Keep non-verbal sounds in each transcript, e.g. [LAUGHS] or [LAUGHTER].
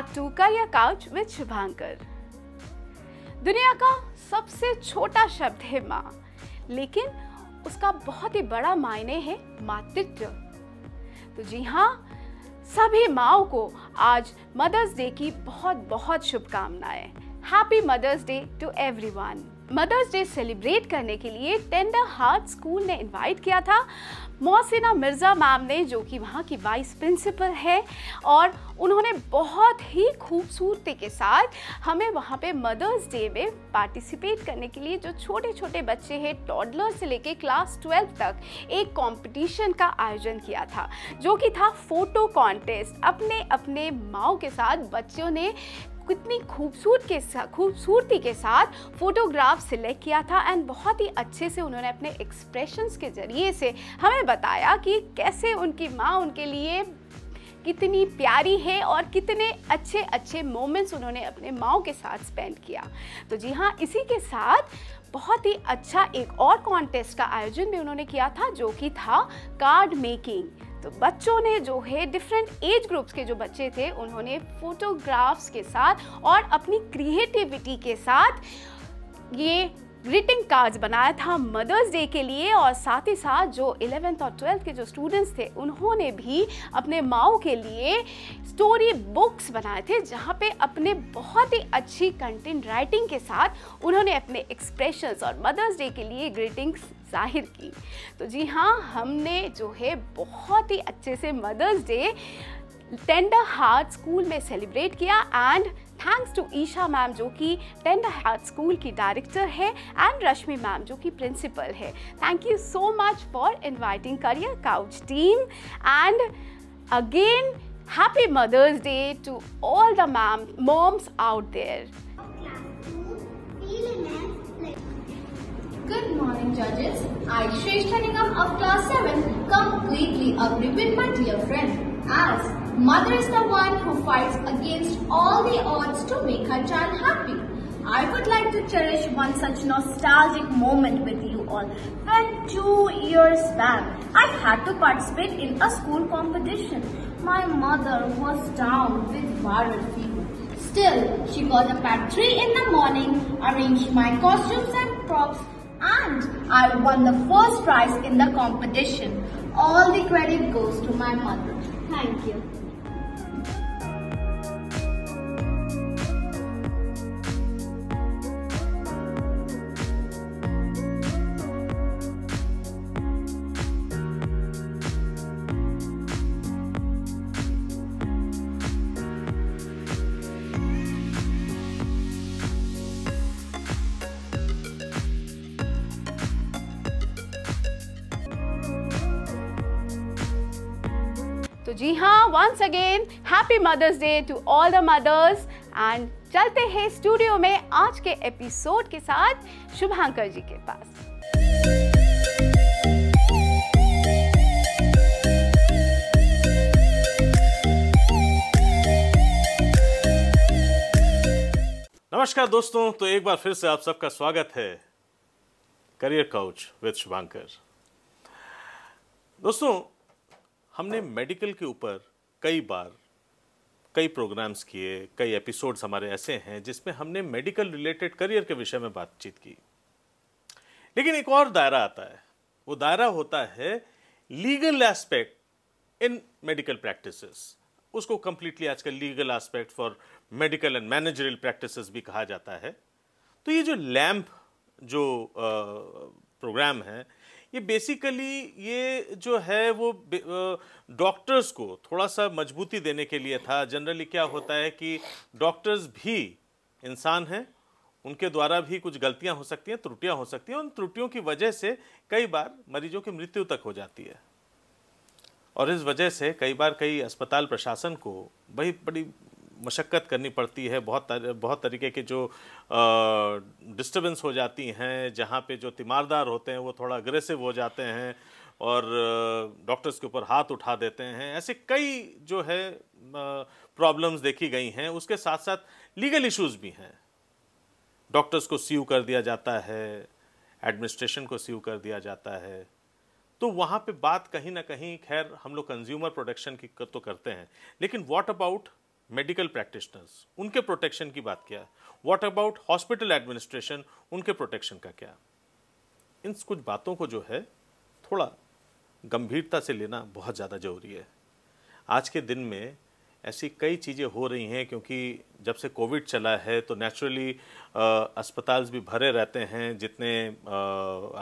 Back to या couch with Shubhankar दुनिया का सबसे छोटा शब्द है माँ लेकिन उसका बहुत ही बड़ा मायने है मातृत्व तो जी हाँ सभी माओ को आज मदर्स डे की बहुत बहुत शुभकामनाएं happy mothers day to everyone mothers day celebrate करने के लिए टेंडर हार्ट स्कूल ने इनवाइट किया था मोहसिना मिर्ज़ा मैम ने जो कि वहाँ की वाइस प्रिंसिपल है और उन्होंने बहुत ही खूबसूरती के साथ हमें वहाँ पे मदर्स डे में पार्टिसिपेट करने के लिए जो छोटे छोटे बच्चे हैं टॉडलर से लेके क्लास ट्वेल्व तक एक कंपटीशन का आयोजन किया था जो कि था फ़ोटो कॉन्टेस्ट अपने अपने माओ के साथ बच्चों ने कितनी खूबसूरत के साथ खूबसूरती के साथ फोटोग्राफ सिलेक्ट किया था एंड बहुत ही अच्छे से उन्होंने अपने एक्सप्रेशंस के ज़रिए से हमें बताया कि कैसे उनकी माँ उनके लिए कितनी प्यारी है और कितने अच्छे अच्छे मोमेंट्स उन्होंने अपने माओ के साथ स्पेंड किया तो जी हाँ इसी के साथ बहुत ही अच्छा एक और कॉन्टेस्ट का आयोजन भी उन्होंने किया था जो कि था कार्ड मेकिंग तो बच्चों ने जो है डिफरेंट एज ग्रुप्स के जो बच्चे थे उन्होंने फोटोग्राफ्स के साथ और अपनी क्रिएटिविटी के साथ ये ग्रीटिंग कार्ड्स बनाया था मदर्स डे के लिए और साथ ही साथ जो इलेवेंथ और ट्वेल्थ के जो स्टूडेंट्स थे उन्होंने भी अपने माओ के लिए स्टोरी बुक्स बनाए थे जहाँ पे अपने बहुत ही अच्छी कंटेंट राइटिंग के साथ उन्होंने अपने एक्सप्रेशंस और मदर्स डे के लिए ग्रीटिंग्स जाहिर की तो जी हाँ हमने जो है बहुत ही अच्छे से mothers day tender heart school में सेलिब्रेट किया and thanks to Isha ma'am जो कि टेंडर हार्ट स्कूल की डायरेक्टर है एंड रश्मि मैम जो कि प्रिंसिपल है thank you so much for inviting career couch team and again happy mothers day to all the ma'am moms out there Good morning, judges. I, Shrestha Nigam of class 7, completely agree with my dear friend. As mother is the one who fights against all the odds to make her child happy. I would like to cherish one such nostalgic moment with you all. When two years back, I had to participate in a school competition. My mother was down with viral fever. Still, she got up at 3 in the morning, arranged my costumes and props, and I won the first prize in the competition. All the credit goes to my mother. Thank you. Again happy mothers day to all the mothers and चलते हैं studio में आज के episode के साथ शुभांकर जी के पास नमस्कार दोस्तों तो एक बार फिर से आप सबका स्वागत है करियर काउच विद शुभांकर दोस्तों हमने मेडिकल के ऊपर कई बार कई प्रोग्राम्स किए कई एपिसोड्स हमारे ऐसे हैं जिसमें हमने मेडिकल रिलेटेड करियर के विषय में बातचीत की लेकिन एक और दायरा आता है वो दायरा होता है legal aspect in medical practices उसको कंप्लीटली आजकल legal aspect for medical and managerial practices भी कहा जाता है तो ये जो लैम्प जो प्रोग्राम है ये बेसिकली ये जो है वो डॉक्टर्स को थोड़ा सा मजबूती देने के लिए था जनरली क्या होता है कि डॉक्टर्स भी इंसान हैं उनके द्वारा भी कुछ गलतियां हो सकती हैं त्रुटियां हो सकती हैं उन त्रुटियों की वजह से कई बार मरीजों की मृत्यु तक हो जाती है और इस वजह से कई बार कई अस्पताल प्रशासन को बड़ी बड़ी मशक्क़त करनी पड़ती है बहुत तर, बहुत तरीके के जो डिस्टरबेंस हो जाती हैं जहाँ पे जो तीमारदार होते हैं वो थोड़ा अग्रेसिव हो जाते हैं और डॉक्टर्स के ऊपर हाथ उठा देते हैं ऐसे कई जो है प्रॉब्लम्स देखी गई हैं उसके साथ साथ लीगल इश्यूज भी हैं डॉक्टर्स को सीव कर दिया जाता है एडमिनिस्ट्रेशन को सीव कर दिया जाता है तो वहाँ पे बात कहीं ना कहीं खैर हम लोग कंज्यूमर प्रोडक्शन की तो करते हैं लेकिन व्हाट अबाउट मेडिकल प्रैक्टिशनर्स उनके प्रोटेक्शन की बात क्या व्हाट अबाउट हॉस्पिटल एडमिनिस्ट्रेशन उनके प्रोटेक्शन का क्या इन कुछ बातों को जो है थोड़ा गंभीरता से लेना बहुत ज़्यादा ज़रूरी है आज के दिन में ऐसी कई चीज़ें हो रही हैं क्योंकि जब से कोविड चला है तो नेचुरली अस्पताल भी भरे रहते हैं जितने आ,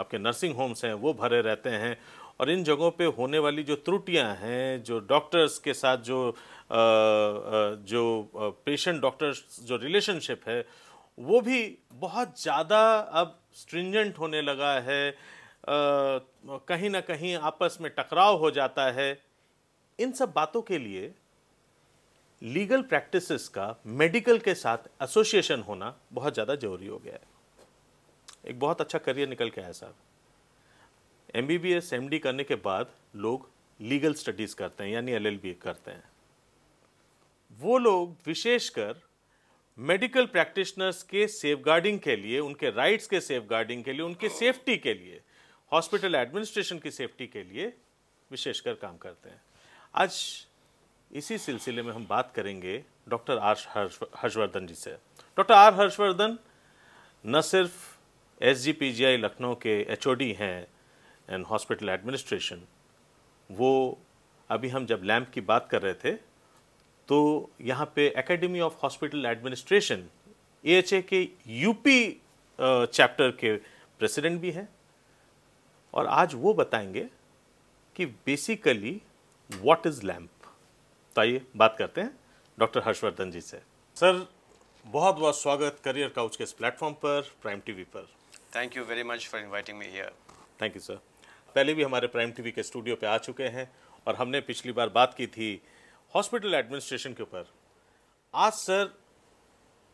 आपके नर्सिंग होम्स हैं वो भरे रहते हैं और इन जगहों पे होने वाली जो त्रुटियां हैं जो डॉक्टर्स के साथ जो आ, जो पेशेंट डॉक्टर्स जो रिलेशनशिप है वो भी बहुत ज़्यादा अब स्ट्रिंजेंट होने लगा है आ, कहीं ना कहीं आपस में टकराव हो जाता है इन सब बातों के लिए लीगल प्रैक्टिसेस का मेडिकल के साथ एसोसिएशन होना बहुत ज़्यादा जरूरी हो गया है एक बहुत अच्छा करियर निकल के आया साहब M B B S M D करने के बाद लोग लीगल स्टडीज़ करते हैं यानी एल एल बी करते हैं वो लोग विशेषकर मेडिकल प्रैक्टिशनर्स के सेफ गार्डिंग के लिए उनके राइट्स के सेफ गार्डिंग के लिए उनके सेफ्टी के लिए हॉस्पिटल एडमिनिस्ट्रेशन की सेफ्टी के लिए विशेषकर काम करते हैं आज इसी सिलसिले में हम बात करेंगे डॉक्टर आर हर्षवर्धन जी से डॉक्टर आर हर्षवर्धन न सिर्फ S G P G I Lucknow के एच ओ डी हैं एंड हॉस्पिटल एडमिनिस्ट्रेशन वो अभी हम जब लैम्प की बात कर रहे थे तो यहाँ पे academy of hospital administration A H A के यूपी चैप्टर के प्रेसिडेंट भी हैं और आज वो बताएंगे कि बेसिकली व्हाट इज़ लैम्प तो आइए बात करते हैं डॉक्टर हर्षवर्धन जी से सर बहुत बहुत स्वागत करियर काउच के इस प्लेटफॉर्म पर प्राइम टीवी पर thank you very much for inviting me here thank you sir पहले भी हमारे प्राइम टीवी के स्टूडियो पे आ चुके हैं और हमने पिछली बार बात की थी हॉस्पिटल एडमिनिस्ट्रेशन के ऊपर आज sir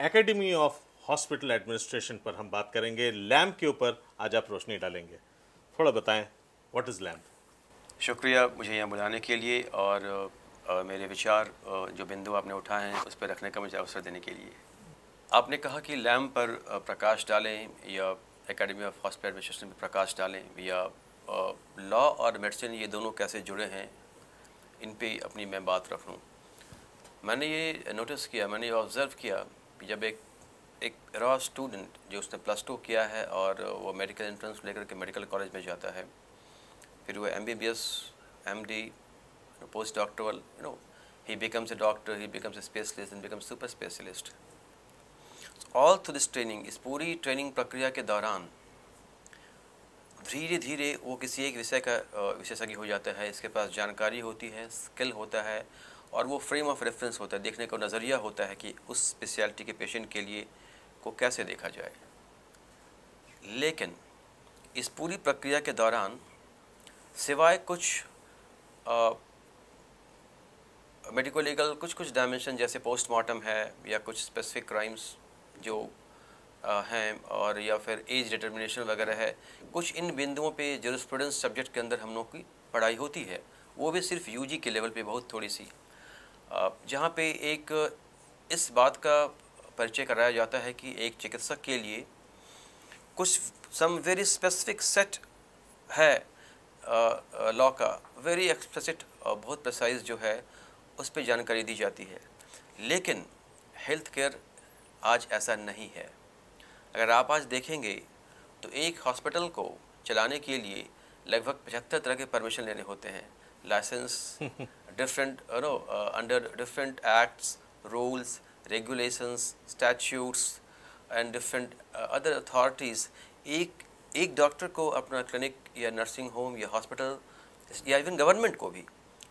academy of hospital administration पर हम बात करेंगे लैम्प के ऊपर आज आप रोशनी डालेंगे थोड़ा बताएं व्हाट इज़ लैम्प शुक्रिया मुझे यहाँ बुलाने के लिए और आ, मेरे विचार आ, जो बिंदु आपने उठाए हैं उस पर रखने का मुझे अवसर देने के लिए आपने कहा कि लैम्प पर प्रकाश डालें या एकेडमी ऑफ हॉस्पिटल एडमिनिस्ट्रेशन पर प्रकाश डालें या लॉ और मेडिसिन ये दोनों कैसे जुड़े हैं इन पे अपनी मैं बात रख लूँ मैंने ये नोटिस किया मैंने ये ऑब्ज़र्व किया कि जब एक एक रॉ स्टूडेंट जो उसने प्लस टू किया है और वो मेडिकल इंट्रेंस लेकर के मेडिकल कॉलेज में जाता है फिर वो M B B S M D post doctor you know he becomes a doctor he becomes a specialist and becomes super specialist all through this training इस पूरी ट्रेनिंग प्रक्रिया के दौरान धीरे धीरे वो किसी एक विषय का विशेषज्ञ हो जाता है इसके पास जानकारी होती है स्किल होता है और वो फ्रेम ऑफ रेफरेंस होता है देखने का नज़रिया होता है कि उस स्पेशलिटी के पेशेंट के लिए को कैसे देखा जाए लेकिन इस पूरी प्रक्रिया के दौरान सिवाय कुछ मेडिकोलीगल कुछ कुछ डायमेंशन जैसे पोस्टमार्टम है या कुछ स्पेसिफिक क्राइम्स जो हैं और या फिर एज डिटर्मिनेशन वगैरह है कुछ इन बिंदुओं पे स्टूडेंट्स सब्जेक्ट के अंदर हम लोग की पढ़ाई होती है वो भी सिर्फ यूजी के लेवल पे बहुत थोड़ी सी जहाँ पे एक इस बात का परिचय कराया जाता है कि एक चिकित्सक के लिए कुछ सम वेरी स्पेसिफिक सेट है लॉ का वेरी एक्सप्रेसिट बहुत प्रसाइज जो है उस पर जानकारी दी जाती है लेकिन हेल्थ केयर आज ऐसा नहीं है अगर आप आज देखेंगे तो एक हॉस्पिटल को चलाने के लिए लगभग पचहत्तर तरह के परमिशन लेने होते हैं license different no under different acts rules regulations statutes and different other authorities एक एक डॉक्टर को अपना क्लिनिक या नर्सिंग होम या हॉस्पिटल या इवन गवर्नमेंट को भी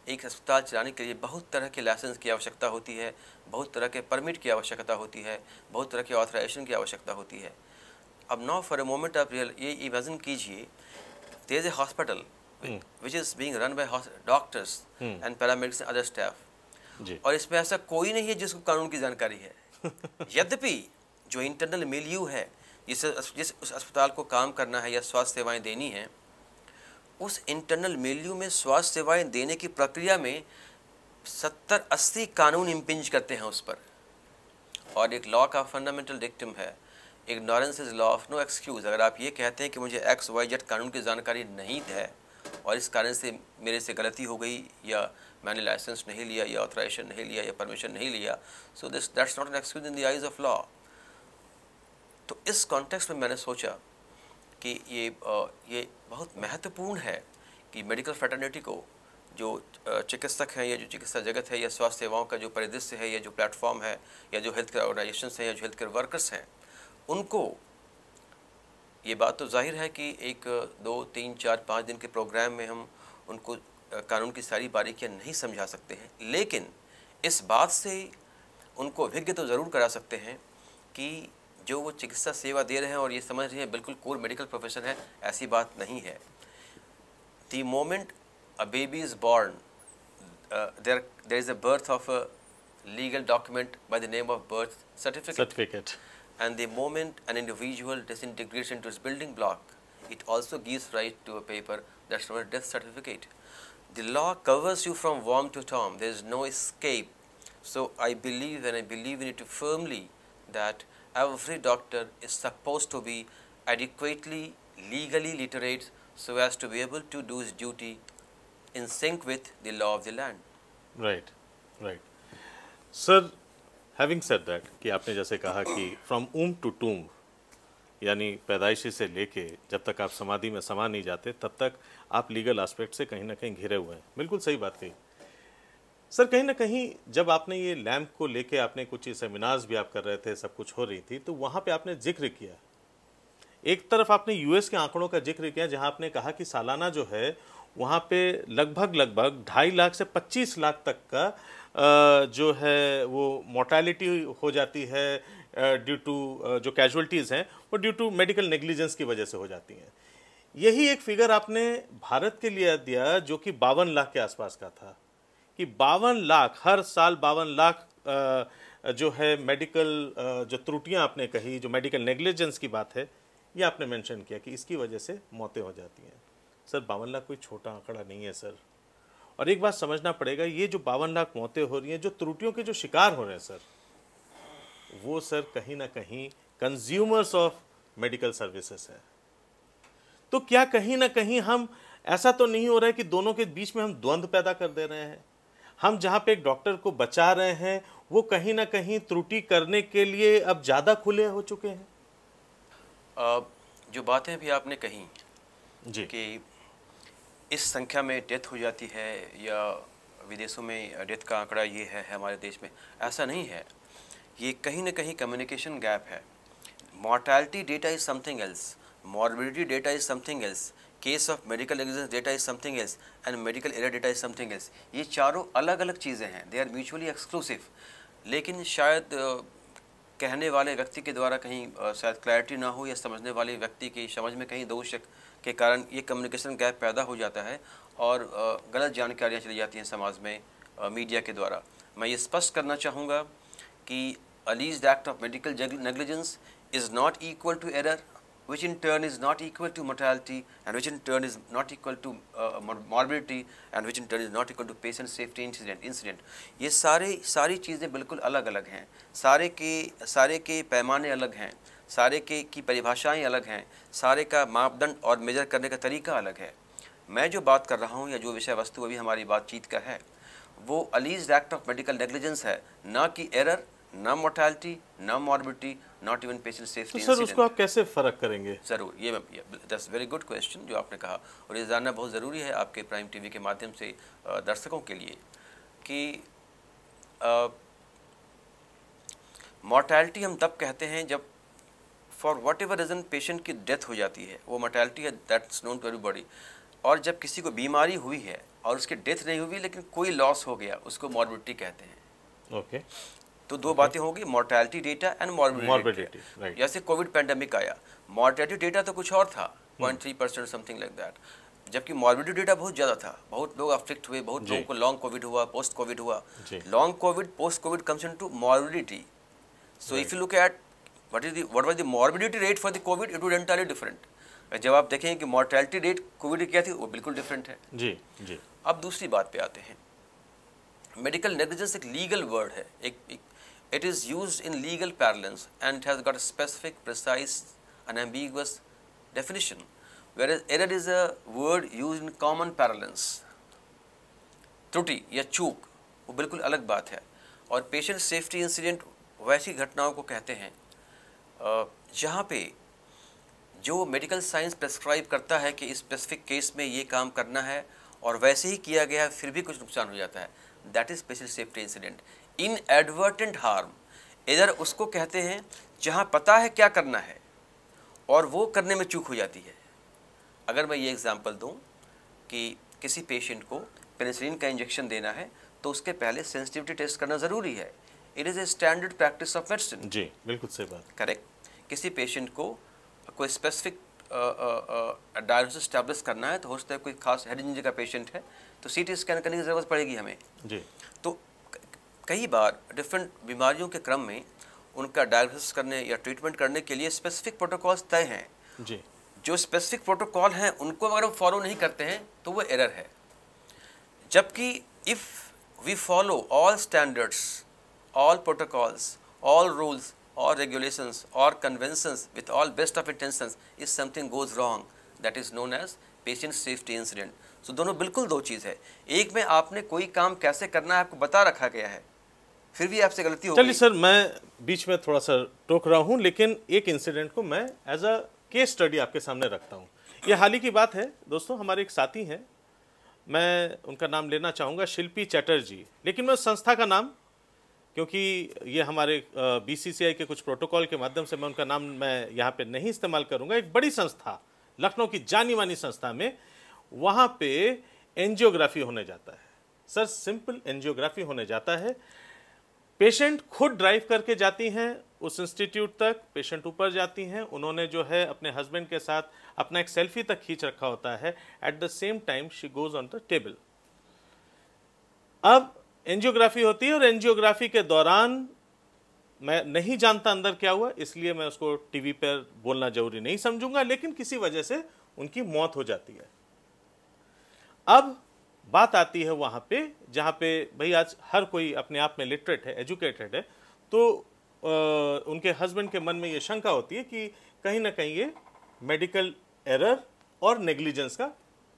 एक अस्पताल चलाने के लिए बहुत तरह के लाइसेंस की आवश्यकता होती है बहुत तरह के परमिट की आवश्यकता होती है बहुत तरह के ऑथराइजेशन की आवश्यकता होती है अब नाउ फॉर अ मोमेंट आप रियल ये इमेजिन कीजिए there a hospital which is being run by doctors and paramedics other staff और इसमें ऐसा कोई नहीं है जिसको कानून की जानकारी है [LAUGHS] यद्यपि जो इंटरनल मिल है जिस जिस उस अस्पताल को काम करना है या स्वास्थ्य सेवाएं देनी है उस इंटरनल मेल्यू में स्वास्थ्य सेवाएं देने की प्रक्रिया में सत्तर अस्सी कानून इम्पिंज करते हैं उस पर और एक लॉ का फंडामेंटल डिक्टम है ignorance is law of no excuse अगर आप ये कहते हैं कि मुझे एक्स वाई जेड कानून की जानकारी नहीं है और इस कारण से मेरे से गलती हो गई या मैंने लाइसेंस नहीं लिया या ऑथराइजेशन नहीं लिया या परमिशन नहीं लिया so this that's not an excuse in the eyes of law तो इस कॉन्टेक्स्ट में मैंने सोचा कि ये ये बहुत महत्वपूर्ण है कि मेडिकल फ्रेटर्निटी को जो चिकित्सक हैं या जो चिकित्सा जगत है या स्वास्थ्य सेवाओं का जो परिदृश्य है या जो प्लेटफॉर्म है या जो हेल्थ केयर ऑर्गेनाइजेशन हैं या जो हेल्थ केयर वर्कर्स हैं उनको ये बात तो जाहिर है कि एक दो तीन चार पाँच दिन के प्रोग्राम में हम उनको कानून की सारी बारीकियाँ नहीं समझा सकते हैं लेकिन इस बात से उनको अभिज्ञ तो ज़रूर करा सकते हैं कि जो वो चिकित्सा सेवा दे रहे हैं और ये समझ रहे हैं बिल्कुल कोर मेडिकल प्रोफेशन है ऐसी बात नहीं है the moment a baby is born, uh, there there is a birth of a legal document by the name of birth certificate. Certificate. And the moment an individual disintegrates into its building block, it also gives rise to a paper that's known death certificate. The law covers you from womb to tomb. There is no escape. So I believe and I believe in it firmly that every doctor is supposed to be adequately legally literate so as to be able to do his duty in sync with the law of the land. Right, right. Sir, having said that, ki aapne jaise kaha ki from womb to tomb, yani paidaishi se leke jab tak aap samadhi mein sama nahi jate tab tak aap legal aspect se kahin na kahin ghire hue hain bilkul sahi baat कही sir कहीं ना कहीं जब आपने ये lamp को लेके आपने कुछ सेमिनार्स भी आप कर रहे थे सब कुछ हो रही थी तो वहाँ पे आपने जिक्र किया एक तरफ आपने यूएस के आंकड़ों का जिक्र किया जहाँ आपने कहा कि सालाना जो है वहाँ पे लगभग लगभग ढाई लाख से पच्चीस लाख तक का जो है वो मोर्टैलिटी हो जाती है ड्यू टू जो कैजुअलिटीज़ हैं वो ड्यू टू मेडिकल नेग्लिजेंस की वजह से हो जाती हैं यही एक फिगर आपने भारत के लिए दिया जो कि बावन लाख के आसपास का था कि बावन लाख हर साल बावन लाख जो है मेडिकल जो त्रुटियां आपने कही जो मेडिकल नेग्लिजेंस की बात है ये आपने मेंशन किया कि इसकी वजह से मौतें हो जाती हैं सर बावन लाख कोई छोटा आंकड़ा नहीं है सर और एक बात समझना पड़ेगा ये जो बावन लाख मौतें हो रही हैं जो त्रुटियों के जो शिकार हो रहे हैं सर वो सर कहीं ना कहीं कंज्यूमर्स ऑफ मेडिकल सर्विसेज है तो क्या कहीं ना कहीं हम ऐसा तो नहीं हो रहा है कि दोनों के बीच में हम द्वंद्व पैदा कर दे रहे हैं हम जहाँ पे एक डॉक्टर को बचा रहे हैं वो कहीं ना कहीं त्रुटि करने के लिए अब ज़्यादा खुले हो चुके हैं आ, जो बातें भी आपने कही जी कि इस संख्या में डेथ हो जाती है या विदेशों में डेथ का आंकड़ा ये है हमारे देश में ऐसा नहीं है ये कहीं ना कहीं कम्युनिकेशन गैप है mortality data is something else morbidity data is something else case of medical exam data is something else and medical error data is something else ये चारों अलग अलग चीज़ें हैं दे आर म्यूचुअली एक्सक्लूसिव लेकिन शायद कहने वाले व्यक्ति के द्वारा कहीं शायद क्लैरिटी ना हो या समझने वाले व्यक्ति की समझ में कहीं दोष के कारण ये कम्युनिकेशन गैप पैदा हो जाता है और गलत जानकारियाँ चली जाती हैं समाज में मीडिया के द्वारा मैं ये स्पष्ट करना चाहूँगा कि alleged act of medical negligence is not equal to error which in turn is not equal to mortality and which in turn is not equal to uh, morbidity and which in turn is not equal to patient safety incident incident ye sare sari cheeze bilkul alag alag hain sare ke sare ke paimane alag hain sare ke ki की alag hain sare ka mapdand aur measure karne ka tarika alag hai main jo baat kar raha hu ya jo vishay vastu abhi hamari baat cheet ka hai wo alleged act of medical negligence hai na ki error ना mortality ना morbidity not even patient safety तो sir उसको आप कैसे फ़र्क करेंगे जरूर ये दैट्स वेरी गुड क्वेश्चन जो आपने कहा और ये जानना बहुत ज़रूरी है आपके प्राइम टीवी के माध्यम से दर्शकों के लिए कि मोर्टैलिटी हम तब कहते हैं जब for whatever reason patient की डेथ हो जाती है वो मोर्टैलिटी है दैट्स नोन टू एवरीबॉडी और जब किसी को बीमारी हुई है और उसकी डेथ नहीं हुई लेकिन कोई लॉस हो गया उसको मॉर्बिडिटी कहते हैं ओके okay. तो दो बातें होगी मोर्टैलिटी डेटा एंड मॉर्बिडिटी जैसे कोविड पेंडेमिक आया मॉर्टैलिटी डेटा तो कुछ और था point three percent something like that जबकि मॉर्बिडिटी डेटा बहुत ज़्यादा था बहुत लोग अफेक्ट हुए बहुत लोगों को लॉन्ग कोविड हुआ पोस्ट कोविड हुआ long Covid post Covid comes into morbidity so if you look at what is that was the morbidity rate for the Covid it entirely different जब आप देखेंगे कि मॉर्टेलिटी रेट कोविड क्या थी वो बिल्कुल different है जी जी अब दूसरी बात पे आते हैं मेडिकल नेग्लिजेंस एक लीगल वर्ड है एक, एक It is used in legal parlance and has got a specific, precise, unambiguous definition, whereas error is a word used in common parlance. त्रुटि या चूक वो बिल्कुल अलग बात है और पेशेंट सेफ्टी इंसिडेंट वैसी घटनाओं को कहते हैं जहाँ पे जो मेडिकल साइंस प्रेस्क्राइब करता है कि स्पेसिफिक केस में ये काम करना है और वैसे ही किया गया फिर भी कुछ नुकसान हो जाता है that is patient safety incident inadvertent harm इधर उसको कहते हैं जहाँ पता है क्या करना है और वो करने में चूक हो जाती है अगर मैं ये एग्ज़ाम्पल दूँ कि किसी पेशेंट को पेनिसिलिन का इंजेक्शन देना है तो उसके पहले सेंसिटिविटी टेस्ट करना ज़रूरी है it is a standard practice of medicine जी बिल्कुल सही बात करेक्ट किसी पेशेंट को कोई स्पेसिफिक डायग्नोसिस स्टैब्लिश करना है तो हो सकता है कोई खास हेड इंजरी का पेशेंट है तो सी टी स्कैन करने की ज़रूरत पड़ेगी हमें जी तो कई बार डिफरेंट बीमारियों के क्रम में उनका डायग्नोसिस करने या ट्रीटमेंट करने के लिए स्पेसिफिक प्रोटोकॉल्स तय हैं जी जो स्पेसिफिक प्रोटोकॉल हैं उनको अगर हम फॉलो नहीं करते हैं तो वो एरर है जबकि if we follow all standards all protocols all rules और रेगुलेशंस और conventions with all best of intentions is something goes wrong that is known as patient safety incident so दोनों बिल्कुल दो चीज़ है एक में आपने कोई काम कैसे करना है आपको बता रखा गया है फिर भी आपसे गलती हो चलिए सर मैं बीच में थोड़ा सा टोक रहा हूँ लेकिन एक इंसिडेंट को मैं एज अ केस स्टडी आपके सामने रखता हूँ ये हाल ही की बात है दोस्तों हमारे एक साथी हैं मैं उनका नाम लेना चाहूँगा शिल्पी चैटर्जी लेकिन मैं उस संस्था का नाम क्योंकि ये हमारे बीसीसीआई के कुछ प्रोटोकॉल के माध्यम से मैं उनका नाम मैं यहाँ पे नहीं इस्तेमाल करूँगा एक बड़ी संस्था लखनऊ की जानी मानी संस्था में वहाँ पे एनजियोग्राफी होने जाता है सर सिंपल एनजियोग्राफी होने जाता है पेशेंट खुद ड्राइव करके जाती हैं उस इंस्टीट्यूट तक पेशेंट ऊपर जाती हैं उन्होंने जो है अपने हस्बैंड के साथ अपना एक सेल्फी तक खींच रखा होता है at the same time she goes on the table अब एनजियोग्राफी होती है और एनजियोग्राफी के दौरान मैं नहीं जानता अंदर क्या हुआ इसलिए मैं उसको टीवी पर बोलना जरूरी नहीं समझूंगा लेकिन किसी वजह से उनकी मौत हो जाती है अब बात आती है वहां पे जहाँ पे भाई आज हर कोई अपने आप में लिटरेट है एजुकेटेड है तो आ, उनके हस्बैंड के मन में ये शंका होती है कि कहीं ना कहीं ये मेडिकल एरर और नेग्लिजेंस का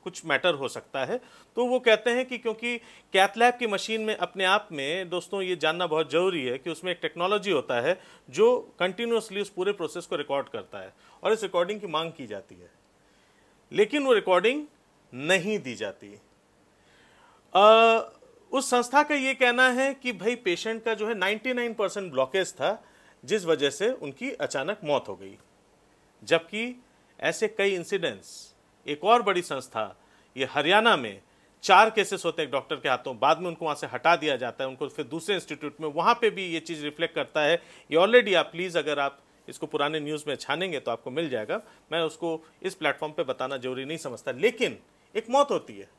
कुछ मैटर हो सकता है तो वो कहते हैं कि क्योंकि कैथलैब की मशीन में अपने आप में दोस्तों ये जानना बहुत ज़रूरी है कि उसमें एक टेक्नोलॉजी होता है जो कंटिन्यूसली उस पूरे प्रोसेस को रिकॉर्ड करता है और इस रिकॉर्डिंग की मांग की जाती है लेकिन वो रिकॉर्डिंग नहीं दी जाती आ, उस संस्था का ये कहना है कि भाई पेशेंट का जो है 99 परसेंट ब्लॉकेज था जिस वजह से उनकी अचानक मौत हो गई जबकि ऐसे कई इंसिडेंट्स एक और बड़ी संस्था ये हरियाणा में चार केसेस होते हैं डॉक्टर के हाथों बाद में उनको वहाँ से हटा दिया जाता है उनको फिर दूसरे इंस्टीट्यूट में वहाँ पर भी ये चीज़ रिफ्लेक्ट करता है ये ऑलरेडी आप प्लीज़ अगर आप इसको पुराने न्यूज़ में छानेंगे तो आपको मिल जाएगा मैं उसको इस प्लेटफॉर्म पर बताना जरूरी नहीं समझता लेकिन एक मौत होती है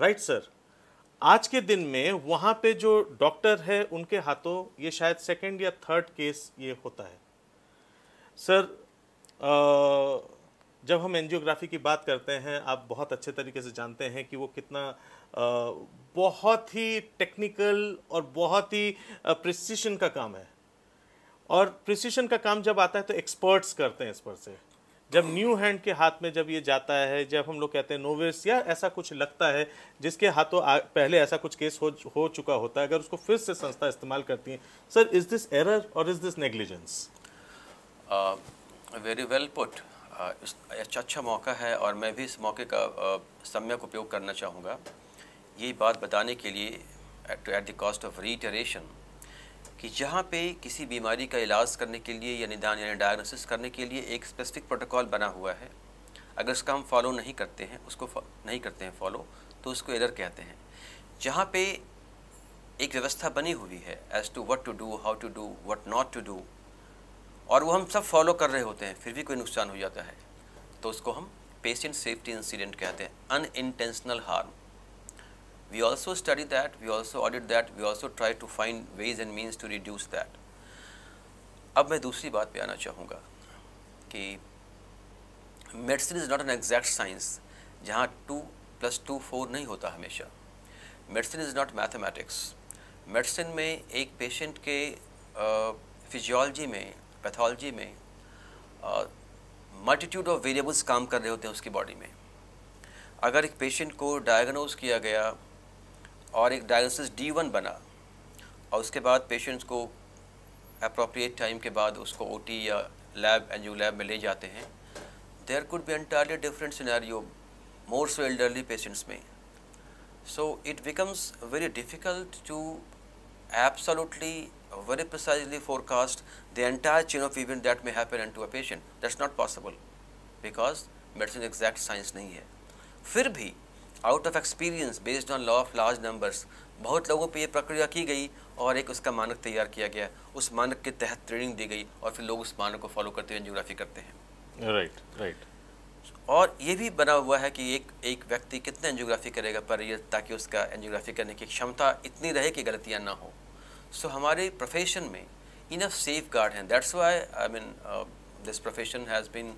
राइट right, सर आज के दिन में वहाँ पे जो डॉक्टर है उनके हाथों ये शायद सेकंड या थर्ड केस ये होता है सर आ, जब हम एनजियोग्राफी की बात करते हैं आप बहुत अच्छे तरीके से जानते हैं कि वो कितना आ, बहुत ही टेक्निकल और बहुत ही प्रिसिशन का काम है और प्रिसिशन का काम जब आता है तो एक्सपर्ट्स करते हैं इस पर से जब न्यू हैंड के हाथ में जब ये जाता है जब हम लोग कहते हैं नोवेस या ऐसा कुछ लगता है जिसके हाथों पहले ऐसा कुछ केस हो हो चुका होता है अगर उसको फिर से संस्था इस्तेमाल करती है सर इज दिस एरर और is this negligence very well put अच्छा अच्छा मौका है और मैं भी इस मौके का uh, सम्यक उपयोग करना चाहूँगा ये बात बताने के लिए at the cost of reiteration कि जहाँ पे किसी बीमारी का इलाज करने के लिए या निदान यानी डायग्नोसिस करने के लिए एक स्पेसिफिक प्रोटोकॉल बना हुआ है अगर उसका हम फॉलो नहीं करते हैं उसको नहीं करते हैं फॉलो तो उसको एरर कहते हैं जहाँ पे एक व्यवस्था बनी हुई है as to what to do how to do what not to do और वो हम सब फॉलो कर रहे होते हैं फिर भी कोई नुकसान हो जाता है तो उसको हम पेशेंट सेफ्टी इंसिडेंट कहते हैं unintentional harm We also study that, we also audit that, we also try to find ways and means to reduce that. अब मैं दूसरी बात पे आना चाहूँगा कि medicine is not an exact science जहाँ टू प्लस टू फोर नहीं होता हमेशा medicine is not mathematics medicine में एक पेशेंट के फिजियोलॉजी में पैथोलॉजी में मल्टीट्यूड ऑफ वेरिएबल्स काम कर रहे होते हैं उसकी बॉडी में अगर एक पेशेंट को डायग्नोज किया गया और एक डायग्नोसिस डी वन बना और उसके बाद पेशेंट्स को अप्रोप्रिएट टाइम के बाद उसको ओ टी या लैब एन लैब में ले जाते हैं there could be entirely different scenario more so elderly patients में so it becomes very difficult to absolutely very precisely forecast the entire chain of event that may happen an to a patient that's not possible because medicine exact science नहीं है फिर भी out of experience based on law of large numbers बहुत लोगों पर यह प्रक्रिया की गई और एक उसका मानक तैयार किया गया उस मानक के तहत ट्रेनिंग दी गई और फिर लोग उस मानक को फॉलो करते हुए एंजियोग्राफी करते हैं राइट right, राइट right. और ये भी बना हुआ है कि एक एक व्यक्ति कितना एनजियोग्राफी करेगा पर ईयर ताकि उसका एनजियोग्राफी करने की क्षमता इतनी रहे कि गलतियाँ ना हो सो so, हमारे प्रोफेशन में इनफ सेफ गार्ड हैं that's why I mean this profession has been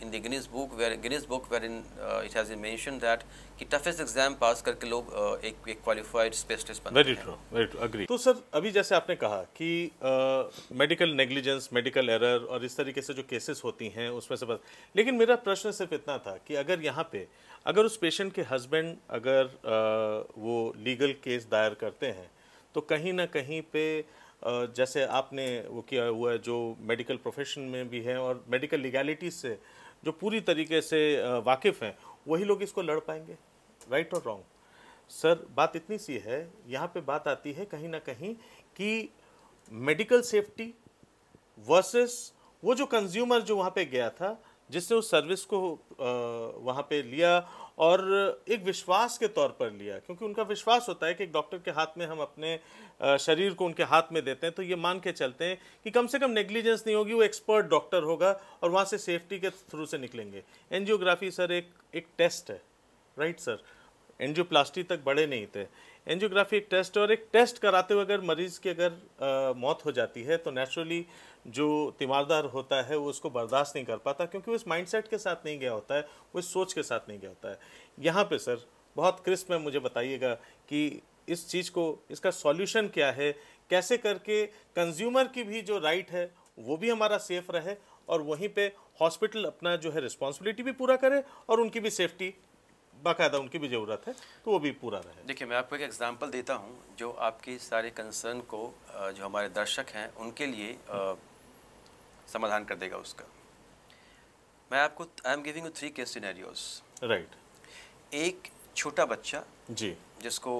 in the Guinness book where Guinness book wherein uh, it has been mentioned that कि toughest exam pass करके लोग uh, एक एक qualified specialist बनते very हैं. True, very true, agree. तो sir अभी जैसे आपने कहा कि uh, medical negligence, medical error और इस तरीके से जो केसेस होती हैं उसमें से बस लेकिन मेरा प्रश्न सिर्फ इतना था कि अगर यहाँ पे अगर उस पेशेंट के हस्बैंड अगर uh, वो लीगल केस दायर करते हैं तो कहीं ना कहीं पे uh, जैसे आपने वो किया हुआ है जो मेडिकल प्रोफेशन में भी है और मेडिकल लीगैलिटीज से uh, जो पूरी तरीके से वाकिफ़ हैं वही लोग इसको लड़ पाएंगे राइट और रॉन्ग सर बात इतनी सी है यहाँ पे बात आती है कहीं ना कहीं कि मेडिकल सेफ्टी वर्सेस वो जो कंज्यूमर जो वहाँ पे गया था जिसने उस सर्विस को वहाँ पे लिया और एक विश्वास के तौर पर लिया क्योंकि उनका विश्वास होता है कि एक डॉक्टर के हाथ में हम अपने शरीर को उनके हाथ में देते हैं तो ये मान के चलते हैं कि कम से कम नेग्लिजेंस नहीं होगी वो एक्सपर्ट डॉक्टर होगा और वहाँ से सेफ्टी के थ्रू से निकलेंगे एनजियोग्राफी सर एक एक टेस्ट है राइट सर एनजियोप्लास्टी तक बड़े नहीं थे एक टेस्ट और एक टेस्ट कराते हुए अगर मरीज़ की अगर आ, मौत हो जाती है तो नेचुरली जो तीमारदार होता है वो उसको बर्दाश्त नहीं कर पाता क्योंकि वो इस माइंडसेट के साथ नहीं गया होता है वो इस सोच के साथ नहीं गया होता है यहाँ पे सर बहुत क्रिस्प में मुझे बताइएगा कि इस चीज़ को इसका सॉल्यूशन क्या है कैसे करके कंज्यूमर की भी जो राइट है वो भी हमारा सेफ रहे और वहीं पे हॉस्पिटल अपना जो है रिस्पॉन्सिबिलिटी भी पूरा करे और उनकी भी सेफ्टी बाकायदा उनकी भी ज़रूरत है तो वो भी पूरा रहे देखिए मैं आपको एक एग्जांपल देता हूँ जो आपके सारे कंसर्न को जो हमारे दर्शक हैं उनके लिए समाधान कर देगा उसका मैं आपको I am giving you three case scenarios right एक छोटा बच्चा जी जिसको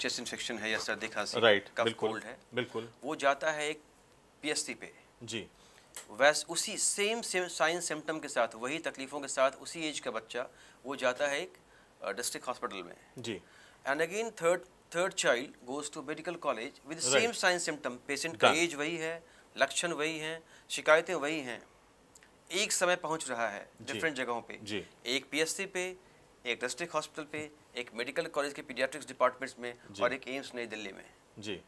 चेस्ट इन्फेक्शन है या सर्दी खांसी राइट right, का कोल्ड है बिल्कुल वो जाता है एक पीएससी पे जी वैस उसी सेम सेम साइन सिम्टम के साथ वही तकलीफ़ों के साथ उसी एज का बच्चा वो जाता है एक डिस्ट्रिक्ट हॉस्पिटल में जी and again third third child goes to medical college with same sign symptom patient का एज वही है लक्षण वही हैं शिकायतें वही हैं एक समय पहुंच रहा है डिफरेंट जगहों पे जी. एक पीएससी पे एक डिस्ट्रिक्ट हॉस्पिटल पे एक मेडिकल कॉलेज के पीडियाट्रिक्स डिपार्टमेंट्स में और एक एम्स नई दिल्ली में जी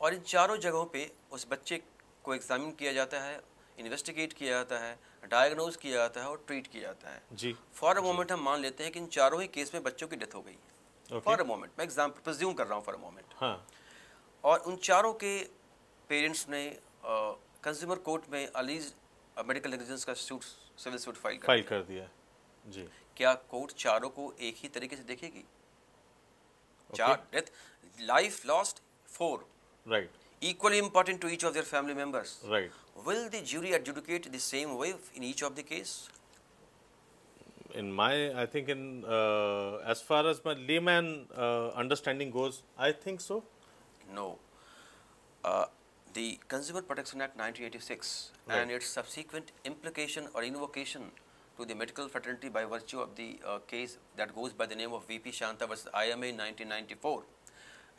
और इन चारों जगहों पे उस बच्चे को एग्जामिन किया जाता है इन्वेस्टिगेट किया जाता है डायग्नोज किया जाता है और ट्रीट किया जाता है जी फॉर अ मोमेंट हम मान लेते हैं कि इन चारों ही केस में बच्चों की डेथ हो गई फॉर अ मोमेंट मैं एग्जाम प्रज्यूम कर रहा हूँ फॉर अ मोमेंट और उन चारों के पेरेंट्स ने कंज्यूमर कोर्ट में अलीज मेडिकल नेग्लिजेंस का सूट सिविल सूट फाइल कर फाइल कर दिया जी क्या कोर्ट चारों को एक ही तरीके से देखेगी चार death life lost four right equally important to each of their family members. Right. Will the jury adjudicate the same way in each of the case? In my, I think in uh, as far as my layman uh, understanding goes, I think so. No. Uh, the Consumer Protection Act 1986 right. and its subsequent implication or invocation to the medical fraternity by virtue of the uh, case that goes by the name of VP Shanta versus IMA in 1994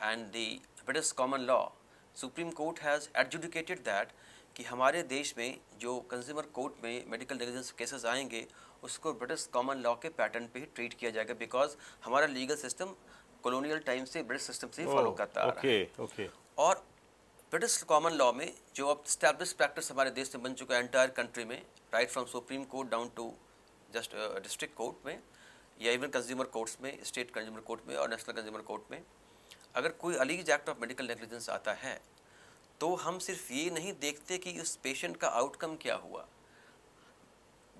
and the British common law Supreme Court has adjudicated that कि हमारे देश में जो consumer court में medical negligence cases आएंगे उसको British common law के pattern पे ही ट्रीट किया जाएगा बिकॉज हमारा लीगल सिस्टम कॉलोनियल टाइम से ब्रिटिश सिस्टम से फॉलो oh, करता ओके ओके और ब्रिटिश कॉमन लॉ में जो अब स्टैब्लिश प्रैक्टिस हमारे देश में बन चुका है एंटायर कंट्री में right from Supreme Court down to just district court में या इवन कंज्यूमर कोर्ट्स में स्टेट कंज्यूमर कोर्ट में और नेशनल कंज्यूमर कोर्ट में अगर कोई alleged act of medical negligence आता है तो हम सिर्फ ये नहीं देखते कि उस पेशेंट का आउटकम क्या हुआ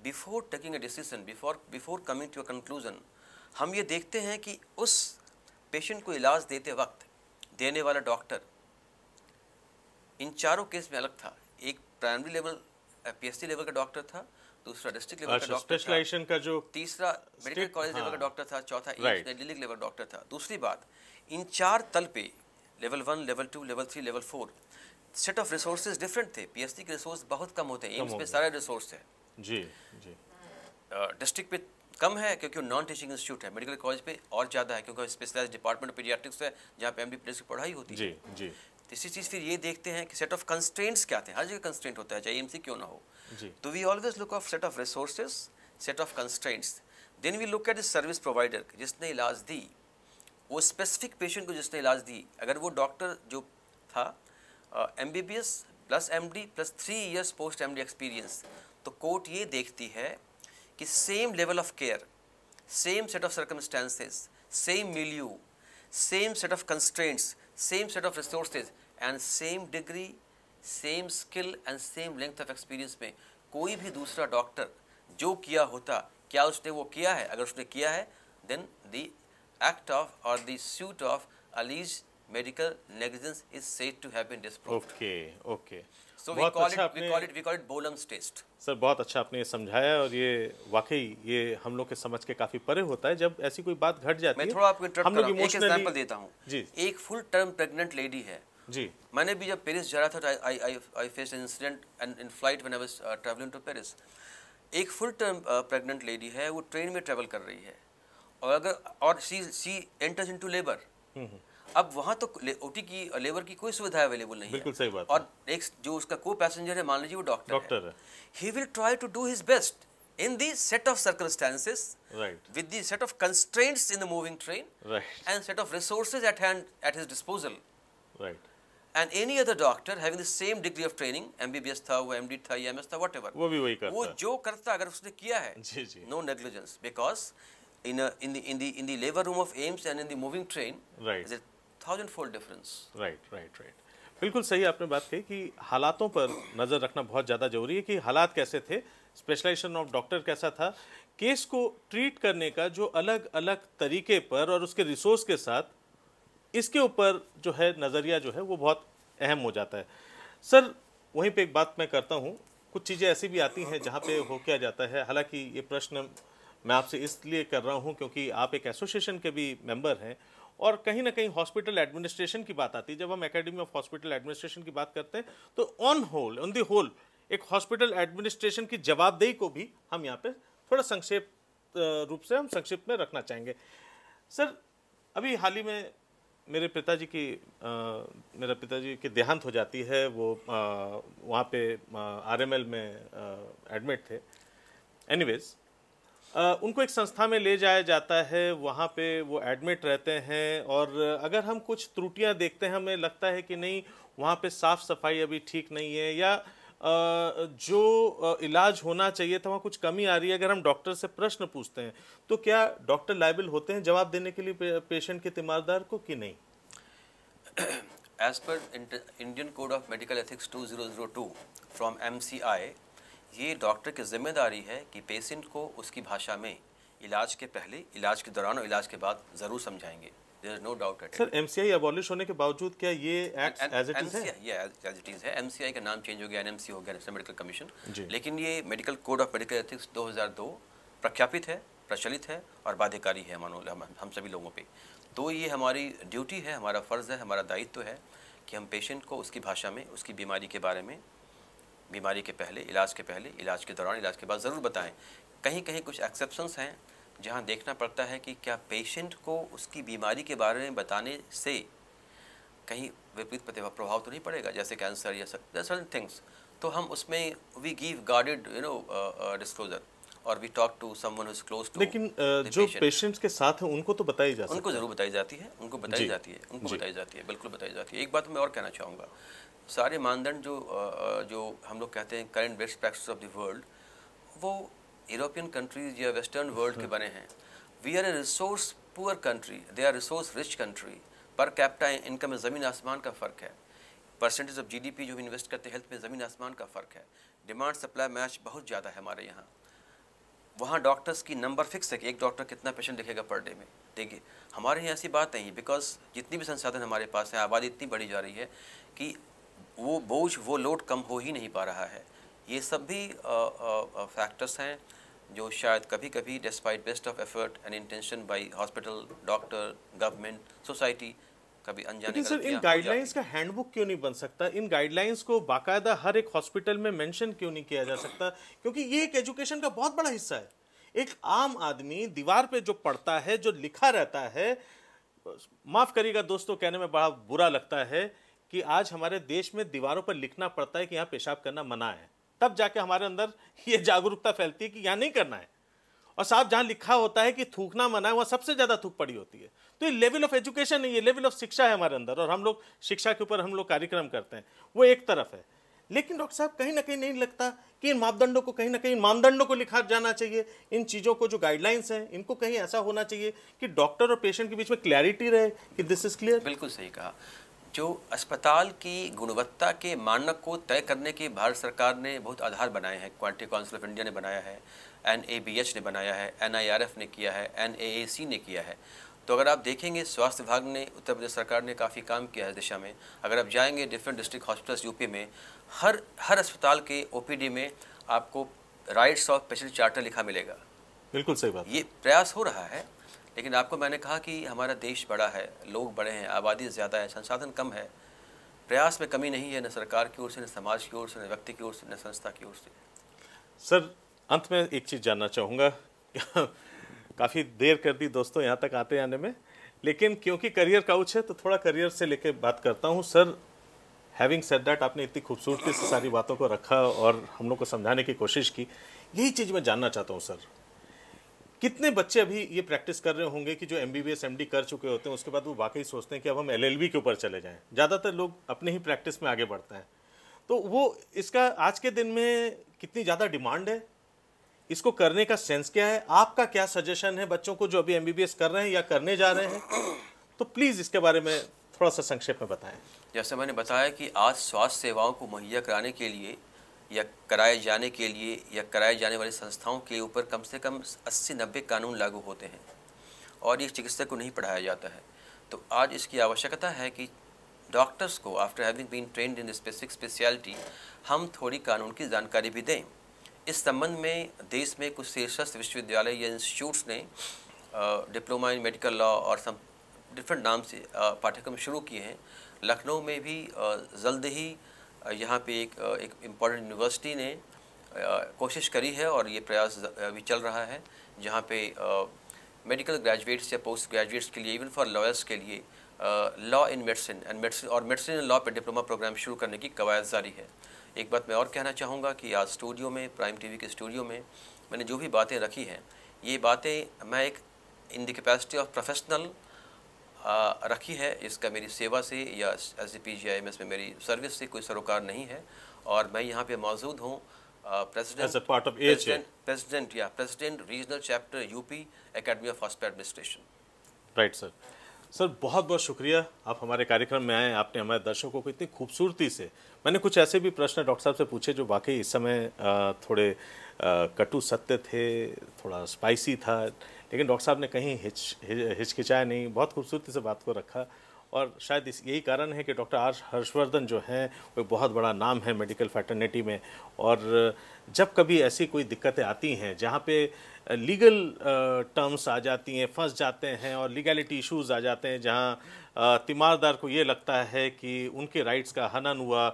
before taking a decision before before coming to a conclusion हम ये देखते हैं कि उस पेशेंट को इलाज देते वक्त देने वाला डॉक्टर इन चारों केस में अलग था एक प्राइमरी लेवल पीएचडी लेवल का डॉक्टर था दूसरा डिस्ट्रिक्ट लेवल का डॉक्टर अच्छा, का जो तीसरा मेडिकल कॉलेज लेवल का डॉक्टर हाँ। था चौथा ईस्ट दिल्ली लेवल डॉक्टर था दूसरी बात इन चार तल पे level one level two level three level four set of resources different थे सी के रिसोर्स बहुत कम होते हैं एम्स में सारे रिसोर्स हैं जी जी डिस्ट्रिक्ट पे कम है क्योंकि नॉन टीचिंग इंस्टीट्यूट है मेडिकल कॉलेज पे और ज़्यादा है क्योंकि स्पेशलाइज डिपार्टमेंट पीडियाट्रिक्स है जहाँ पे एम बी की पढ़ाई होती है जी जी तो इसी चीज़ फिर ये देखते हैं कि सेट ऑफ कंस्ट्रेंट्स क्या थे हर जगह कंस्ट्रेंट होता है चाहे एम क्यों ना हो तो we always look of set of resources set of constraints then we look at service provider जिसने इलाज दी वो स्पेसिफिक पेशेंट को जिसने इलाज दी अगर वो डॉक्टर जो था M B B S plus M D plus three years post M D experience तो कोर्ट ये देखती है कि same level of care same set of circumstances same milieu same set of constraints same set of resources and same degree same skill and same length of experience में कोई भी दूसरा doctor जो किया होता क्या उसने वो किया है अगर उसने किया है then the act of or the suit of alleged medical negligence is said to have been disproved. Okay, okay. So we अच्छा call, it, we call it we call it Bolam's test. Sir बहुत अच्छा आपने ये समझाया और ये वाकई ये हम लोग के समझ के काफी परे होता है जब ऐसी कोई बात घट जाती है मैं थोड़ा आपको हम लोग एक एग्जांपल देता हूँ जी एक फुल टर्म प्रेग्नेंट लेडी है जी मैंने भी जब पेरिस जा रहा था I I I face incident and in flight when I was travelling to Paris एक फुल टर्म प्रेग्नेंट लेडी है वो ट्रेन में ट्रैवल कर रही है और अगर और she she enters into labour अब वहां तो ले, ओटी की लेबर की कोई सुविधा अवेलेबल नहीं बिल्कुल सही बात और एक जो उसका को पैसेंजर है मान लीजिए वो doctor doctor he will try to do his best in the set of circumstances right with the set of constraints in the moving train right and set of resources at hand at his disposal right and any other doctor having the same degree of training MBBS था वो MD था MS e था whatever वो भी वही करता वो जो करता अगर उसने किया है जी जी no negligence because in, a, in, the, in, the, in the labor room of aims and in the moving train, right. there's a thousand fold difference. Right, right, right. बिल्कुल सही आपने बात कही कि हालातों पर नज़र रखना बहुत ज़्यादा जरूरी है कि हालात कैसे थे स्पेशलाइजेशन ऑफ डॉक्टर कैसा था केस को ट्रीट करने का जो अलग अलग तरीके पर और उसके रिसोर्स के साथ इसके ऊपर जो है नज़रिया जो है वो बहुत अहम हो जाता है सर वहीं पे एक बात मैं करता हूँ कुछ चीज़ें ऐसी भी आती हैं जहाँ पे हो क्या जाता है हालांकि ये प्रश्न मैं आपसे इसलिए कर रहा हूँ क्योंकि आप एक एसोसिएशन के भी मेंबर हैं और कहीं ना कहीं हॉस्पिटल एडमिनिस्ट्रेशन की बात आती है जब हम एकेडमी ऑफ हॉस्पिटल एडमिनिस्ट्रेशन की बात करते हैं तो on whole on the whole एक हॉस्पिटल एडमिनिस्ट्रेशन की जवाबदेही को भी हम यहाँ पर थोड़ा संक्षेप रूप से हम संक्षिप्त में रखना चाहेंगे सर अभी हाल ही में मेरे पिताजी की आ, मेरा पिताजी की देहांत हो जाती है वो वहाँ पे आर में एडमिट थे एनीवेज़ उनको एक संस्था में ले जाया जाता है वहाँ पे वो एडमिट रहते हैं और अगर हम कुछ त्रुटियाँ देखते हैं हमें लगता है कि नहीं वहाँ पे साफ़ सफाई अभी ठीक नहीं है या जो इलाज होना चाहिए था वहाँ कुछ कमी आ रही है अगर हम डॉक्टर से प्रश्न पूछते हैं तो क्या डॉक्टर लाइबल होते हैं जवाब देने के लिए पेशेंट के तीमारदार को कि नहीं medical ethics two zero zero two Ethics M C I ये डॉक्टर की जिम्मेदारी है कि पेशेंट को उसकी भाषा में इलाज के पहले इलाज के दौरान और इलाज के बाद ज़रूर समझाएंगे there no doubt at sir MCI abolish होने के बावजूद क्या ये एज इट इज है एमसीआई का नाम चेंज हो गया एनएमसी हो गया नेशनल मेडिकल कमीशन लेकिन ये medical code of medical ethics 2002 प्रख्यापित है प्रचलित है और बाध्यकारी है मानो हम सभी लोगों पे तो ये हमारी ड्यूटी है हमारा फ़र्ज़ है हमारा दायित्व है कि हम पेशेंट को उसकी भाषा में उसकी बीमारी के बारे में बीमारी के पहले इलाज के पहले इलाज के दौरान इलाज के बाद ज़रूर बताएं कहीं कहीं कुछ एक्सेप्शंस हैं जहां देखना पड़ता है कि क्या पेशेंट को उसकी बीमारी के बारे में बताने से कहीं विपरीत प्रतिभा प्रभाव तो नहीं पड़ेगा जैसे कैंसर या सर्टन थिंग्स तो हम उसमें we give guarded you know disclosure और we talk to someone is close to लेकिन जो पेशेंट्स के साथ हैं उनको तो बताई जाती है उनको जरूर बताई जाती है उनको बताई जाती है उनको बताई जाती है बिल्कुल बताई जाती है एक बात मैं और कहना चाहूँगा सारे मानदंड जो जो हम लोग कहते हैं current best practice of the world वो यूरोपियन कंट्रीज या वेस्टर्न वर्ल्ड के हाँ। बने हैं we are a resource poor country they are resource rich country per capita income में ज़मीन आसमान का फ़र्क है परसेंटेज ऑफ जीडीपी जो इन्वेस्ट करते हैं हेल्थ में ज़मीन आसमान का फ़र्क है डिमांड सप्लाई मैच बहुत ज़्यादा है हमारे यहाँ वहाँ डॉक्टर्स की नंबर फिक्स है कि एक डॉक्टर कितना पेशेंट लिखेगा पर डे में देखिए हमारे यहाँ ऐसी बात नहीं बिकॉज जितनी भी संसाधन हमारे पास है आबादी इतनी बढ़ी जा रही है कि वो बोझ वो लोड कम हो ही नहीं पा रहा है ये सब भी फैक्टर्स हैं जो शायद कभी कभी despite best of effort and intention by hospital doctor government society कभी अनजाने सर इन गाइडलाइंस का हैंडबुक क्यों नहीं बन सकता इन गाइडलाइंस को बाकायदा हर एक हॉस्पिटल में मेंशन क्यों नहीं किया जा सकता क्योंकि ये एक एजुकेशन का बहुत बड़ा हिस्सा है एक आम आदमी दीवार पे जो पढ़ता है जो लिखा रहता है माफ करिएगा दोस्तों कहने में बड़ा बुरा लगता है कि आज हमारे देश में दीवारों पर लिखना पड़ता है कि यहाँ पेशाब करना मना है तब जाके हमारे अंदर [LAUGHS] ये जागरूकता फैलती है कि यहाँ नहीं करना है और साहब जहाँ लिखा होता है कि थूकना मना है वहाँ सबसे ज़्यादा थूक पड़ी होती है तो ये लेवल ऑफ एजुकेशन नहीं है लेवल ऑफ शिक्षा है हमारे अंदर और हम लोग शिक्षा के ऊपर हम लोग कार्यक्रम करते हैं वो एक तरफ है लेकिन डॉक्टर साहब कहीं ना कहीं नहीं लगता कि इन मापदंडों को कहीं ना कहीं मानदंडों को लिखा जाना चाहिए इन चीज़ों को जो गाइडलाइंस हैं इनको कहीं ऐसा होना चाहिए कि डॉक्टर और पेशेंट के बीच में क्लैरिटी रहे कि दिस इज क्लियर बिल्कुल सही कहा जो अस्पताल की गुणवत्ता के मानक को तय करने के भारत सरकार ने बहुत आधार बनाए हैं क्वालिटी काउंसिल ऑफ इंडिया ने बनाया है एन ने बनाया है एन ने किया है एन ने किया है तो अगर आप देखेंगे स्वास्थ्य विभाग ने उत्तर प्रदेश सरकार ने काफ़ी काम किया है इस दिशा में अगर आप जाएंगे डिफरेंट डिस्ट्रिक्ट हॉस्पिटल्स यूपी में हर हर अस्पताल के ओपीडी में आपको राइट्स ऑफ पेशेंट चार्टर लिखा मिलेगा बिल्कुल सही बात ये प्रयास हो रहा है लेकिन आपको मैंने कहा कि हमारा देश बड़ा है लोग बड़े हैं आबादी ज़्यादा है संसाधन कम है प्रयास में कमी नहीं है न सरकार की ओर से न समाज की ओर से न व्यक्ति की ओर से न संस्था की ओर से सर अंत में एक चीज़ जानना चाहूँगा [LAUGHS] काफ़ी देर कर दी दोस्तों यहाँ तक आते आने में लेकिन क्योंकि करियर काउच है तो थोड़ा करियर से लेके बात करता हूँ सर हैविंग सेट डैट आपने इतनी खूबसूरती से सारी बातों को रखा और हम लोग को समझाने की कोशिश की यही चीज़ मैं जानना चाहता हूँ सर कितने बच्चे अभी ये प्रैक्टिस कर रहे होंगे कि जो एम बी बी कर चुके होते हैं उसके बाद वो वाकई सोचते हैं कि अब हम एल के ऊपर चले जाएँ ज़्यादातर लोग अपने ही प्रैक्टिस में आगे बढ़ते हैं तो वो इसका आज के दिन में कितनी ज़्यादा डिमांड है इसको करने का सेंस क्या है आपका क्या सजेशन है बच्चों को जो अभी एम कर रहे हैं या करने जा रहे हैं तो प्लीज़ इसके बारे में थोड़ा सा संक्षेप में बताएं जैसे मैंने बताया कि आज स्वास्थ्य सेवाओं को मुहैया कराने के लिए या कराए जाने के लिए या कराए जाने वाली संस्थाओं के ऊपर कम से कम अस्सी नब्बे कानून लागू होते हैं और ये चिकित्सक को नहीं पढ़ाया जाता है तो आज इसकी आवश्यकता है कि डॉक्टर्स को after having been trained in specific speciality हम थोड़ी कानून की जानकारी भी दें इस संबंध में देश में कुछ शीर्षस्थ विश्वविद्यालय या इंस्टीट्यूट्स ने डिप्लोमा इन मेडिकल लॉ और सम डिफरेंट नाम से पाठ्यक्रम शुरू किए हैं लखनऊ में भी जल्द ही यहाँ पे एक एक इम्पॉर्टेंट यूनिवर्सिटी ने कोशिश करी है और ये प्रयास अभी चल रहा है जहाँ पे मेडिकल ग्रेजुएट्स या पोस्ट ग्रेजुएट्स के लिए इवन फॉर लॉयर्स के लिए law in medicine and medicine और मेडिसिन लॉ पर डिप्लोमा प्रोग्राम शुरू करने की कवायद जारी है एक बात मैं और कहना चाहूँगा कि आज स्टूडियो में प्राइम टीवी के स्टूडियो में मैंने जो भी बातें रखी हैं ये बातें मैं एक in the capacity of professional रखी है इसका मेरी सेवा से या S P G I M S में मेरी सर्विस से कोई सरोकार नहीं है और मैं यहाँ पे मौजूद हूँ प्रेसिडेंट प्रेसिडेंट या president regional chapter UP academy of hospital administration right sir sir बहुत बहुत शुक्रिया आप हमारे कार्यक्रम में आए आपने हमारे दर्शकों को इतनी खूबसूरती से मैंने कुछ ऐसे भी प्रश्न डॉक्टर साहब से पूछे जो वाकई इस समय थोड़े कटु सत्य थे थोड़ा स्पाइसी था लेकिन डॉक्टर साहब ने कहीं हिच हिचकिचाया नहीं बहुत खूबसूरती से बात को रखा और शायद इस यही कारण है कि डॉक्टर आर हर्षवर्धन जो हैं वो बहुत बड़ा नाम है मेडिकल फैटर्निटी में और जब कभी ऐसी कोई दिक्कतें आती हैं जहाँ पे लीगल टर्म्स आ जाती हैं फंस जाते हैं और लीगैलिटी इश्यूज आ जाते हैं जहाँ तीमारदार को ये लगता है कि उनके राइट्स का हनन हुआ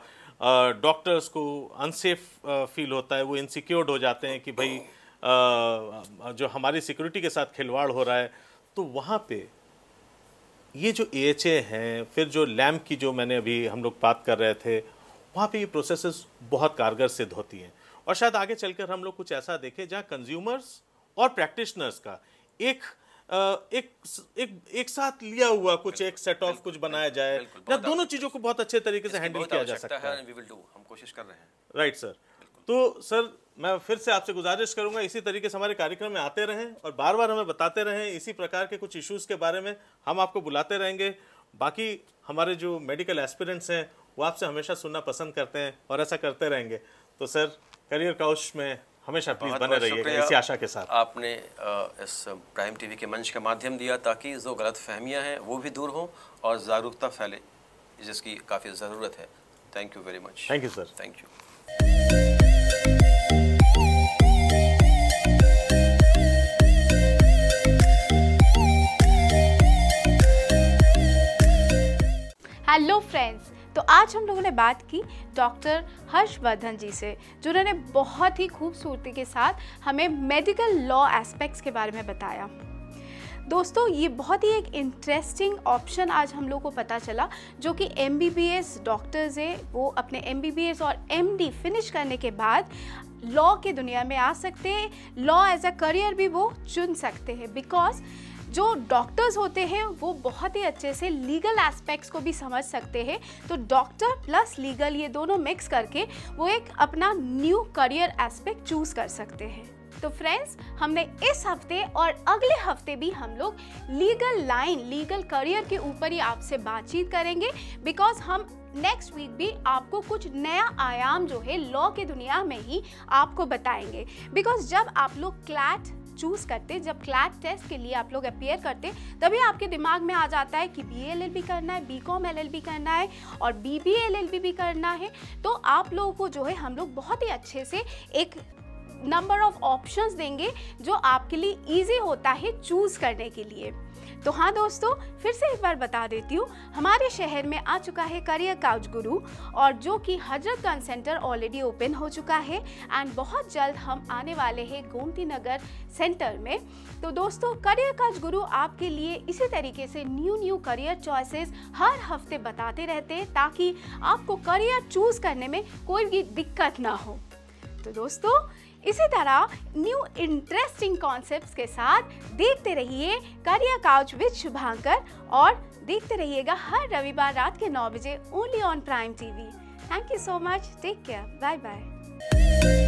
डॉक्टर्स को अनसेफ फील होता है वो इनसिक्योर्ड हो जाते हैं कि भाई जो हमारी सिक्योरिटी के साथ खिलवाड़ हो रहा है तो वहाँ पे ये जो ए हैं फिर जो लैम्प की जो मैंने अभी हम लोग बात कर रहे थे वहाँ पे ये प्रोसेस बहुत कारगर सिद्ध होती हैं और शायद आगे चलकर हम लोग कुछ ऐसा देखें जहाँ कंज्यूमर्स और प्रैक्टिशनर्स का एक एक एक एक साथ लिया हुआ कुछ एक सेट ऑफ कुछ बनाया जाए या दोनों चीज़ों को बहुत अच्छे तरीके से हैंडल किया जा सकता है राइट सर तो सर मैं फिर से आपसे गुजारिश करूंगा इसी तरीके से हमारे कार्यक्रम में आते रहें और बार बार हमें बताते रहें इसी प्रकार के कुछ इश्यूज़ के बारे में हम आपको बुलाते रहेंगे बाकी हमारे जो मेडिकल एस्पिरेंट्स हैं वो आपसे हमेशा सुनना पसंद करते हैं और ऐसा करते रहेंगे तो सर करियर काउच में हमेशा प्लीज बने रहिए इसी आशा के साथ आपने इस प्राइम टीवी के मंच का माध्यम दिया ताकि जो गलत फहमियाँ हैं वो भी दूर हों और जागरूकता फैले जिसकी काफ़ी ज़रूरत है thank you very much thank you sir thank you hello friends तो आज हम लोगों ने बात की डॉक्टर हर्षवर्धन जी से जिन्होंने बहुत ही खूबसूरती के साथ हमें मेडिकल लॉ एस्पेक्ट्स के बारे में बताया दोस्तों ये बहुत ही एक इंटरेस्टिंग ऑप्शन आज हम लोग को पता चला जो कि M B B S doctors है वो अपने एम बी बी एस और एम डी फिनिश करने के बाद लॉ के दुनिया में आ सकते हैं लॉ एज अ करियर भी वो चुन सकते हैं बिकॉज जो डॉक्टर्स होते हैं वो बहुत ही अच्छे से लीगल एस्पेक्ट्स को भी समझ सकते हैं तो डॉक्टर प्लस लीगल ये दोनों मिक्स करके वो एक अपना न्यू करियर एस्पेक्ट चूज़ कर सकते हैं तो फ्रेंड्स हमने इस हफ्ते और अगले हफ्ते भी हम लोग लीगल लाइन लीगल करियर के ऊपर ही आपसे बातचीत करेंगे बिकॉज हम नेक्स्ट वीक भी आपको कुछ नया आयाम जो है लॉ के दुनिया में ही आपको बताएंगे बिकॉज जब आप लोग क्लैट चूज़ करते जब क्लैट टेस्ट के लिए आप लोग अपेयर करते तभी आपके दिमाग में आ जाता है कि बी एल एल बी करना है B com L L B करना है और B B L L B भी करना है तो आप लोगों को जो है हम लोग बहुत ही अच्छे से एक नंबर ऑफ ऑप्शंस देंगे जो आपके लिए इजी होता है चूज़ करने के लिए तो हाँ दोस्तों फिर से एक बार बता देती हूँ हमारे शहर में आ चुका है करियर काउच गुरु और जो कि हजरत गंज सेंटर ऑलरेडी ओपन हो चुका है एंड बहुत जल्द हम आने वाले हैं गोमती नगर सेंटर में तो दोस्तों करियर काउच गुरु आपके लिए इसी तरीके से न्यू न्यू करियर चॉइसेस हर हफ्ते बताते रहते हैं ताकि आपको करियर चूज़ करने में कोई भी दिक्कत ना हो तो दोस्तों इसी तरह न्यू इंटरेस्टिंग कॉन्सेप्ट्स के साथ देखते रहिए करिया काउच विद शुभांकर और देखते रहिएगा हर रविवार रात के नौ बजे only on Prime TV thank you so much take care bye bye